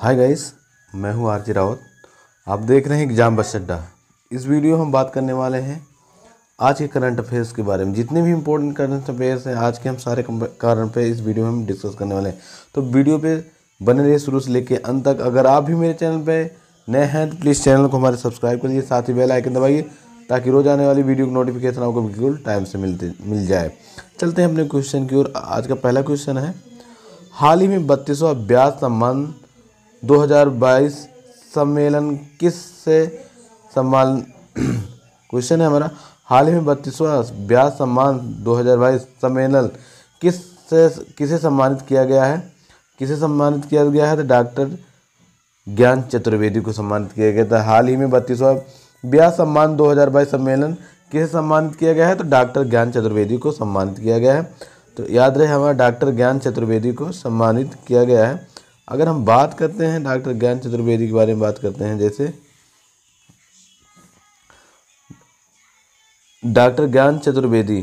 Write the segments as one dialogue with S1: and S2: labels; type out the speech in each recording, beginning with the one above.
S1: Hi guys मैं हूं आरती रावत आप देख रहे हैं एग्जाम बस अड्डा इस वीडियो हम बात करने वाले हैं आज के करंट अफेयर्स के बारे में जितने भी इंपॉर्टेंट करंट अफेयर्स हैं आज के हम सारे कारण पे इस वीडियो में हम डिस्कस करने वाले हैं तो वीडियो पे बने रहिए शुरू से लेके अंत तक अगर आप भी मेरे चैनल पर नए हैं तो प्लीज़ चैनल को हमारे सब्सक्राइब करिए साथ ही बेल आइकन दबाइए ताकि रोज आने वाली वीडियो की नोटिफिकेशन आपको बिल्कुल टाइम से मिलते मिल जाए चलते हैं अपने क्वेश्चन की ओर आज का पहला क्वेश्चन है हाल ही में बत्तीसवा ब्याज संबंध 2022 सम्मेलन किस से सम्मान क्वेश्चन है हमारा हाल ही में बत्तीसवां ब्यास सम्मान 2022 सम्मेलन किस से किसे सम्मानित किया गया है किसे सम्मानित किया गया है तो डॉक्टर ज्ञान चतुर्वेदी को सम्मानित किया गया था हाल ही में बत्तीसवां ब्यास सम्मान 2022 सम्मेलन किसे सम्मानित किया गया है तो डॉक्टर ज्ञान चतुर्वेदी को सम्मानित किया गया है तो याद रहे हमारा डॉक्टर ज्ञान चतुर्वेदी को सम्मानित किया गया है अगर हम बात करते हैं डॉक्टर ज्ञान चतुर्वेदी के बारे में बात करते हैं जैसे डॉक्टर ज्ञान चतुर्वेदी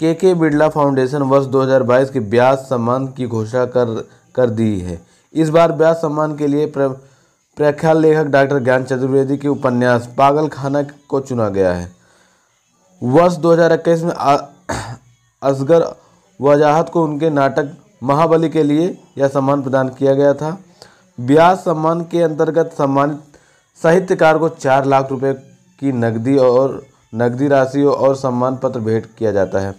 S1: के के बिरला फाउंडेशन वर्ष 2022 के ब्यास सम्मान की घोषणा कर कर दी है इस बार ब्यास सम्मान के लिए प्रख्यात लेखक डॉक्टर ज्ञान चतुर्वेदी के उपन्यास पागल खाना को चुना गया है वर्ष 2021 में असगर वजाहत को उनके नाटक महाबली के लिए यह सम्मान प्रदान किया गया था ब्याज सम्मान के अंतर्गत सम्मानित साहित्यकार को चार लाख रुपए की नकदी और नकदी राशि और सम्मान पत्र भेंट किया जाता है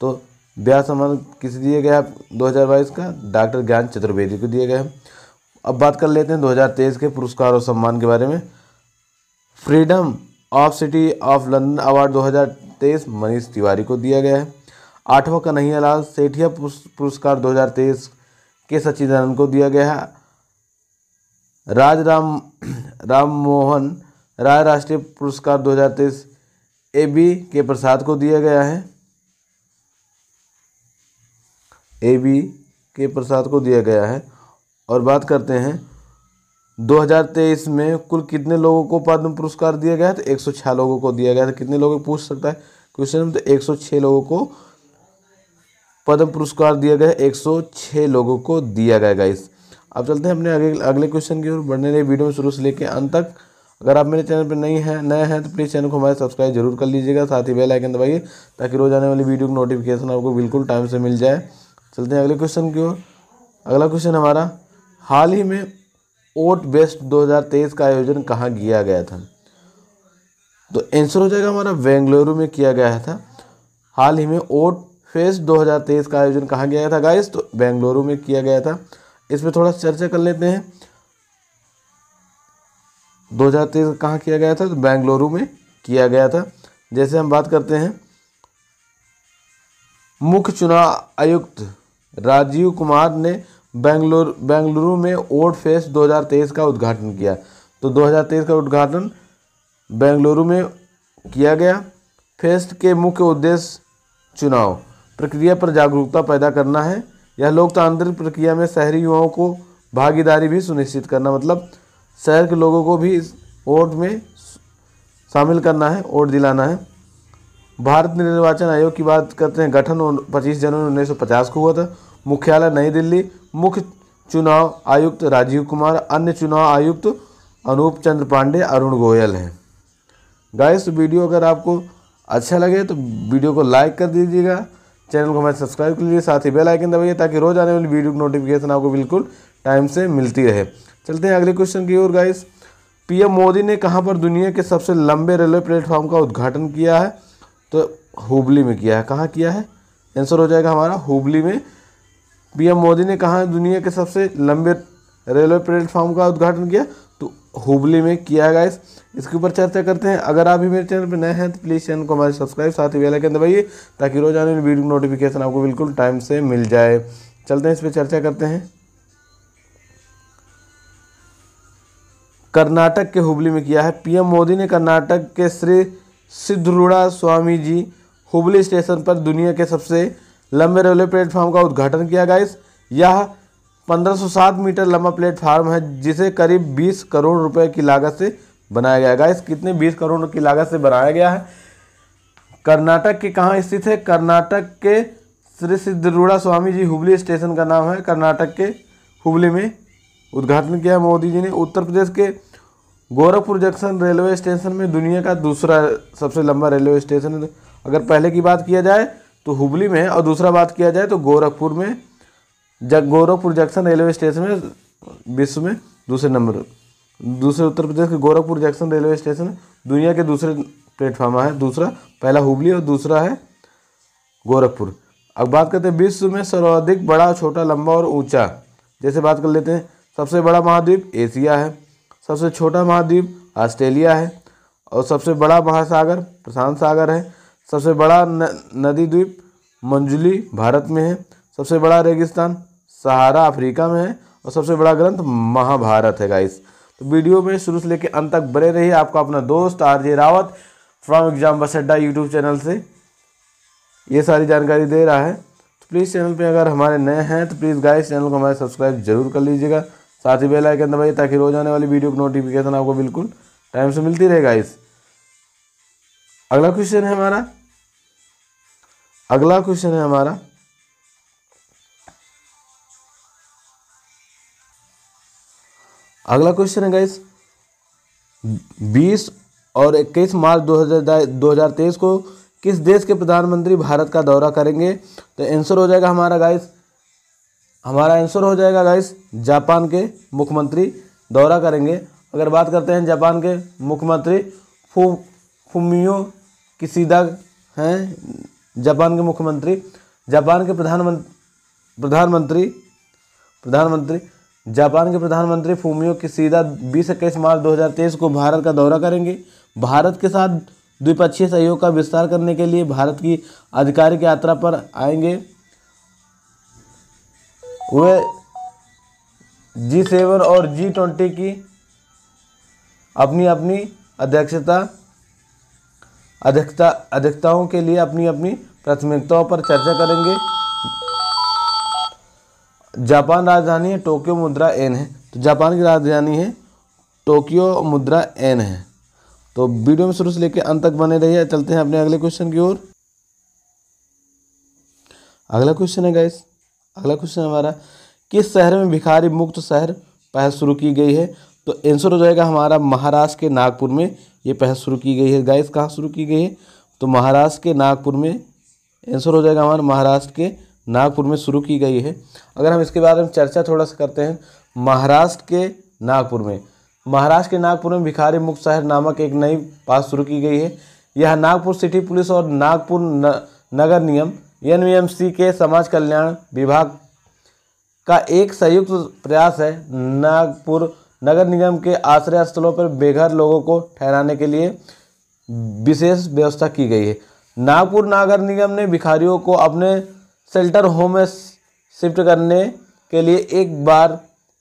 S1: तो ब्याज सम्मान किसे दिए गया 2022 का डॉक्टर ज्ञान चतुर्वेदी को दिया गया अब बात कर लेते हैं 2023 के पुरस्कार और सम्मान के बारे में freedom of city of London award 2023 Manish Tiwari को दिया गया है आठवां कन्हैयालाल सेठिया पुरस्कार 2023 के सचिदानंद को दिया गया है राज राम राम मोहन राय राष्ट्रीय पुरस्कार 2023 ए बी के प्रसाद को दिया गया है ए बी के प्रसाद को दिया गया है और बात करते हैं 2023 में कुल कितने लोगों को पद्म पुरस्कार दिया गया है तो 106 लोगों को दिया गया था तो कितने लोगों पूछ सकता है क्वेश्चन में तो 106 लोगों को पद्म पुरस्कार दिया गया एक सौ छः लोगों को दिया गया गाइस अब चलते हैं अपने अगले अगले क्वेश्चन की ओर बढ़ने रहे वीडियो में शुरू से लेकर अंत तक अगर आप मेरे चैनल पर नहीं है नए हैं तो प्लीज़ चैनल को हमारे सब्सक्राइब जरूर कर लीजिएगा साथ ही बेल आइकन दबाइए ताकि रोज आने वाली वीडियो की नोटिफिकेशन आपको बिल्कुल टाइम से मिल जाए चलते हैं अगले क्वेश्चन की ओर अगला क्वेश्चन हमारा हाल ही में ओट बेस्ट 2023 का आयोजन कहाँ किया गया था तो आंसर हो जाएगा हमारा बेंगलुरु में किया गया था हाल ही में ओट फेस्ट 2023 का आयोजन कहाँ गया था गाइस तो बेंगलुरु में किया गया था इस पर थोड़ा चर्चा कर लेते हैं 2023 कहाँ किया गया था तो बेंगलुरु में किया गया था जैसे हम बात करते हैं मुख्य चुनाव आयुक्त राजीव कुमार ने बेंगलुरु बेंगलुरु में वोट फेस्ट 2023 का उद्घाटन किया तो 2023 का उद्घाटन बेंगलुरु में किया गया फेस्ट के मुख्य उद्देश्य चुनाव प्रक्रिया पर जागरूकता पैदा करना है यह लोकतांत्रिक प्रक्रिया में शहरी युवाओं को भागीदारी भी सुनिश्चित करना मतलब शहर के लोगों को भी इस वोट में शामिल करना है वोट दिलाना है भारत निर्वाचन आयोग की बात करते हैं गठन पच्चीस जनवरी 1950 को हुआ था मुख्यालय नई दिल्ली मुख्य चुनाव आयुक्त राजीव कुमार अन्य चुनाव आयुक्त अनूप चंद्र पांडे अरुण गोयल हैं गाइस वीडियो अगर आपको अच्छा लगे तो वीडियो को लाइक कर दीजिएगा चैनल को हमारे सब्सक्राइब कर लीजिए साथ ही बेल आइकन दबाइए ताकि रोज आने वाली वीडियो की नोटिफिकेशन आपको बिल्कुल टाइम से मिलती रहे चलते हैं अगले क्वेश्चन की ओर गाइस पीएम मोदी ने कहाँ पर दुनिया के सबसे लंबे रेलवे प्लेटफॉर्म का उद्घाटन किया है तो हुबली में किया है कहाँ किया है आंसर हो जाएगा हमारा हुबली में पीएम मोदी ने कहा दुनिया के सबसे लंबे रेलवे प्लेटफॉर्म का उद्घाटन किया हुबली में किया गया इसके ऊपर चर्चा करते हैं अगर आप भी मेरे चैनल पर नए हैं तो प्लीज़ चैनल को हमारे सब्सक्राइब साथ ही बेलाइकन दबाइए ताकि रोज आने वाली वीडियो नोटिफिकेशन आपको बिल्कुल टाइम से मिल जाए चलते हैं इस पर चर्चा करते हैं कर्नाटक के हुबली में किया है पीएम मोदी ने कर्नाटक के श्री सिद्धरूड़ा स्वामी जी हुबली स्टेशन पर दुनिया के सबसे लंबे रेलवे प्लेटफॉर्म का उद्घाटन किया गया यह 1507 मीटर लंबा प्लेटफार्म है जिसे करीब 20 करोड़ रुपए की लागत से बनाया गया है कितने 20 करोड़ की लागत से बनाया गया है कर्नाटक के कहाँ स्थित है कर्नाटक के श्री सिद्धरूढ़ा स्वामी जी हुबली स्टेशन का नाम है कर्नाटक के हुबली में उद्घाटन किया मोदी जी ने उत्तर प्रदेश के गोरखपुर जंक्शन रेलवे स्टेशन में दुनिया का दूसरा सबसे लंबा रेलवे स्टेशन है अगर पहले की बात किया जाए तो हुबली में और दूसरा बात किया जाए तो गोरखपुर में जग गोरखपुर जंक्शन रेलवे स्टेशन है विश्व में दूसरे नंबर दूसरे उत्तर प्रदेश के गोरखपुर जंक्शन रेलवे स्टेशन दुनिया के दूसरे प्लेटफार्म है दूसरा पहला हुबली और दूसरा है गोरखपुर अब बात करते हैं विश्व में सर्वाधिक बड़ा छोटा लंबा और ऊंचा जैसे बात कर लेते हैं सबसे बड़ा महाद्वीप एशिया है सबसे छोटा महाद्वीप ऑस्ट्रेलिया है और सबसे बड़ा महासागर प्रशांत सागर है सबसे बड़ा न, नदी द्वीप मंजुली भारत में है सबसे बड़ा रेगिस्तान सहारा अफ्रीका में है और सबसे बड़ा ग्रंथ महाभारत है गाइस तो वीडियो में शुरू से लेकर अंत तक बने रहिए आपका अपना दोस्त R J Rawat from exam bus अड्डा यूट्यूब चैनल से ये सारी जानकारी दे रहा है तो प्लीज़ चैनल पे अगर हमारे नए हैं तो प्लीज़ गाइस चैनल को हमारे सब्सक्राइब जरूर कर लीजिएगा साथ ही बेलाइकन दबाइए ताकि रोज आने वाली वीडियो की नोटिफिकेशन आपको बिल्कुल टाइम से मिलती रहे गाइस अगला क्वेश्चन है हमारा अगला क्वेश्चन है हमारा अगला क्वेश्चन है गाइस बीस और इक्कीस मार्च दो हज़ार तेईस को किस देश के प्रधानमंत्री भारत का दौरा करेंगे तो आंसर हो जाएगा हमारा गाइस हमारा आंसर हो जाएगा गाइस जापान के मुख्यमंत्री दौरा करेंगे अगर बात करते हैं जापान के मुख्यमंत्री फू फूमियो किसीदा हैं जापान के मुख्यमंत्री जापान के प्रधानमंत्री प्रधानमंत्री प्रधानमंत्री जापान के प्रधानमंत्री फूमियो किसीदा बीस इक्कीस मार्च 2023 को भारत का दौरा करेंगे भारत के साथ द्विपक्षीय सहयोग का विस्तार करने के लिए भारत की आधिकारिक यात्रा पर आएंगे वे जी सेवन और जी ट्वेंटी की अपनी अपनी अध्यक्षता अध्यक्षता अध्यक्षताओं के लिए अपनी अपनी प्राथमिकताओं पर चर्चा करेंगे जापान राजधानी है टोक्यो मुद्रा एन है तो जापान की राजधानी है टोक्यो मुद्रा एन है तो वीडियो में शुरू से लेकर अंत तक बने रहिए है। चलते हैं अपने अगले क्वेश्चन की ओर अगला क्वेश्चन है गाइस अगला क्वेश्चन हमारा किस शहर में भिखारी मुक्त शहर पहल शुरू की गई है तो आंसर हो जाएगा हमारा महाराष्ट्र के नागपुर में ये पहल शुरू की गई है गाइस कहाँ शुरू की गई है तो महाराष्ट्र के नागपुर में आंसर हो जाएगा हमारा महाराष्ट्र के नागपुर में शुरू की गई है अगर हम इसके बारे में चर्चा थोड़ा सा करते हैं महाराष्ट्र के नागपुर में महाराष्ट्र के नागपुर में भिखारी मुक्त शहर नामक एक नई पास शुरू की गई है यह नागपुर सिटी पुलिस और नागपुर न, नगर नियम एन के समाज कल्याण विभाग का एक संयुक्त प्रयास है नागपुर नगर निगम के आश्रय स्थलों पर बेघर लोगों को ठहराने के लिए विशेष व्यवस्था की गई है नागपुर नगर निगम ने भिखारियों को अपने शेल्टर होम में शिफ्ट करने के लिए एक बार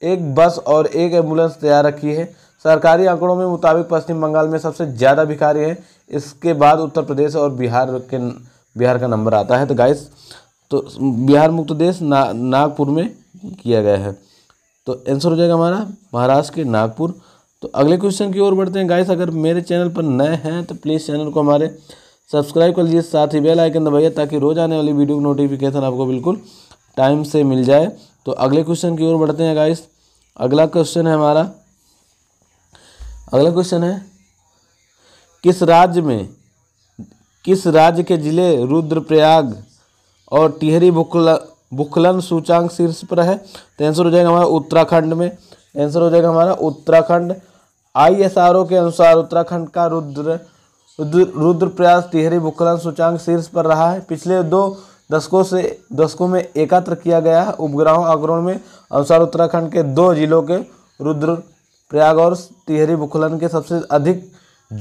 S1: एक बस और एक एम्बुलेंस तैयार रखी है सरकारी आंकड़ों में मुताबिक पश्चिम बंगाल में सबसे ज़्यादा भिखारी हैं इसके बाद उत्तर प्रदेश और बिहार के बिहार का नंबर आता है तो गाइस तो बिहार मुक्त देश ना नागपुर में किया गया है तो आंसर हो जाएगा हमारा महाराष्ट्र के नागपुर तो अगले क्वेश्चन की ओर बढ़ते हैं गाइस अगर मेरे चैनल पर नए हैं तो प्लीज़ चैनल को हमारे सब्सक्राइब कर लीजिए साथ ही बेल आइकन दबाइए ताकि रोज आने वाली वीडियो की नोटिफिकेशन आपको बिल्कुल टाइम से मिल जाए तो अगले क्वेश्चन की ओर बढ़ते हैं गाइस अगला क्वेश्चन है हमारा अगला क्वेश्चन है किस राज्य में किस राज्य के जिले रुद्रप्रयाग और टिहरी बुखला बुखलन सूचांक शीर्ष पर है तो आंसर हो जाएगा हमारा उत्तराखंड में आंसर हो जाएगा हमारा उत्तराखंड आईएसआरओ के अनुसार उत्तराखंड का रुद्र रुद्रप्रयाग टिहरी बुकरन सूचांक शीर्ष पर रहा है पिछले दो दशकों से दशकों में एकत्र किया गया है उपग्रहों आक्रमण में अनुसार उत्तराखंड के दो जिलों के रुद्रप्रयाग और टिहरी बुखलन के सबसे अधिक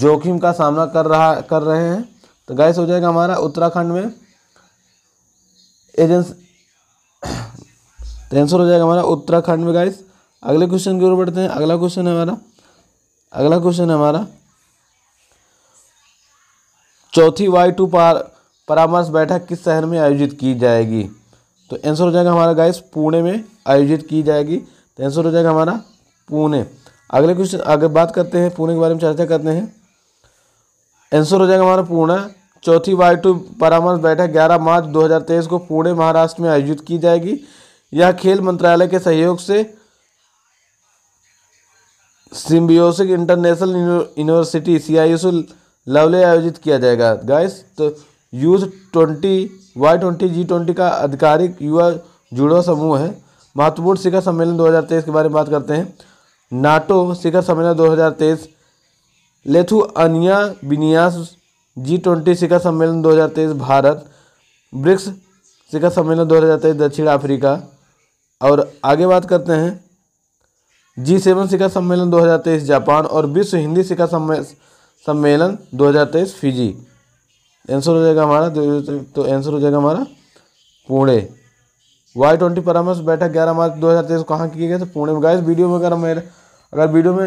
S1: जोखिम का सामना कर रहा कर रहे हैं तो गैस हो जाएगा हमारा उत्तराखंड में एजेंस तो आंसर हो जाएगा हमारा उत्तराखंड में गैस अगले क्वेश्चन की ओर बढ़ते हैं अगला क्वेश्चन है हमारा अगला क्वेश्चन है हमारा चौथी वाई टू पार परामर्श बैठक किस शहर में आयोजित की जाएगी तो आंसर हो जाएगा हमारा गाइस पुणे में आयोजित की जाएगी तो आंसर हो जाएगा हमारा पुणे अगले क्वेश्चन आगे बात करते हैं पुणे के बारे में चर्चा करते हैं आंसर हो जाएगा हमारा पुणे चौथी वाई टू परामर्श बैठक 11 मार्च 2023 को पुणे महाराष्ट्र में आयोजित की जाएगी यह खेल मंत्रालय के सहयोग से Symbiosis international university C I लवली आयोजित किया जाएगा गाइस तो youth twenty Y twenty G twenty का आधिकारिक युवा जुड़ो समूह है महत्वपूर्ण शिखर सम्मेलन 2023 के बारे में बात करते हैं नाटो शिखर सम्मेलन 2023 लेथुआनिया बिनियास जी ट्वेंटी शिखर सम्मेलन 2023 भारत ब्रिक्स शिखर सम्मेलन 2023 दक्षिण अफ्रीका और आगे बात करते हैं जी सेवन शिखर सम्मेलन 2023 जापान और विश्व हिंदी शिखर सम्मेलन सम्मेलन 2023 फिजी आंसर हो जाएगा हमारा तो आंसर तो हो जाएगा हमारा पुणे वाई ट्वेंटी परामर्श बैठक ग्यारह मार्च दो हज़ार तेईस कहाँ किए गए तो पुणे में गाइस वीडियो में अगर मेरे अगर वीडियो में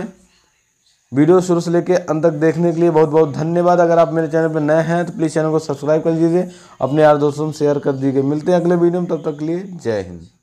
S1: वीडियो शुरू से लेकर अंत तक देखने के लिए बहुत बहुत धन्यवाद अगर आप मेरे चैनल पर नए हैं तो प्लीज़ चैनल को सब्सक्राइब कर दीजिए अपने यार दोस्तों में शेयर कर दीजिए मिलते हैं अगले वीडियो में तब तक के लिए जय हिंद